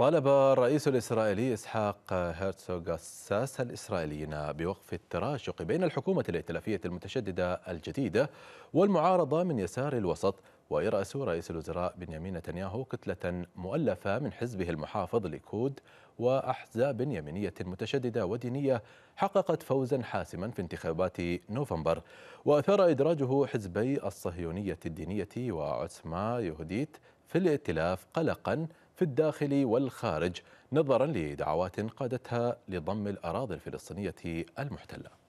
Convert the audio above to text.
طالب الرئيس الإسرائيلي إسحاق هرتسوغ الساس الإسرائيليين بوقف التراشق بين الحكومة الائتلافية المتشددة الجديدة والمعارضة من يسار الوسط ويرأس رئيس الوزراء بنيامين نتنياهو كتلة مؤلفة من حزبه المحافظ ليكود وأحزاب يمينية متشددة ودينية حققت فوزا حاسما في انتخابات نوفمبر وأثار إدراجه حزبي الصهيونية الدينية وعثما يهوديت في الائتلاف قلقا في الداخل والخارج نظرا لدعوات قادتها لضم الأراضي الفلسطينية المحتلة